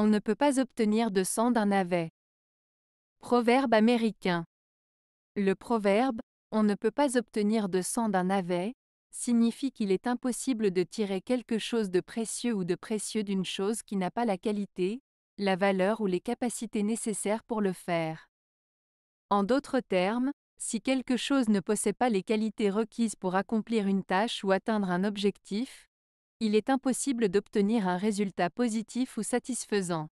on ne peut pas obtenir de sang d'un navet. Proverbe américain. Le proverbe on ne peut pas obtenir de sang d'un navet signifie qu'il est impossible de tirer quelque chose de précieux ou de précieux d'une chose qui n'a pas la qualité, la valeur ou les capacités nécessaires pour le faire. En d'autres termes, si quelque chose ne possède pas les qualités requises pour accomplir une tâche ou atteindre un objectif, il est impossible d'obtenir un résultat positif ou satisfaisant.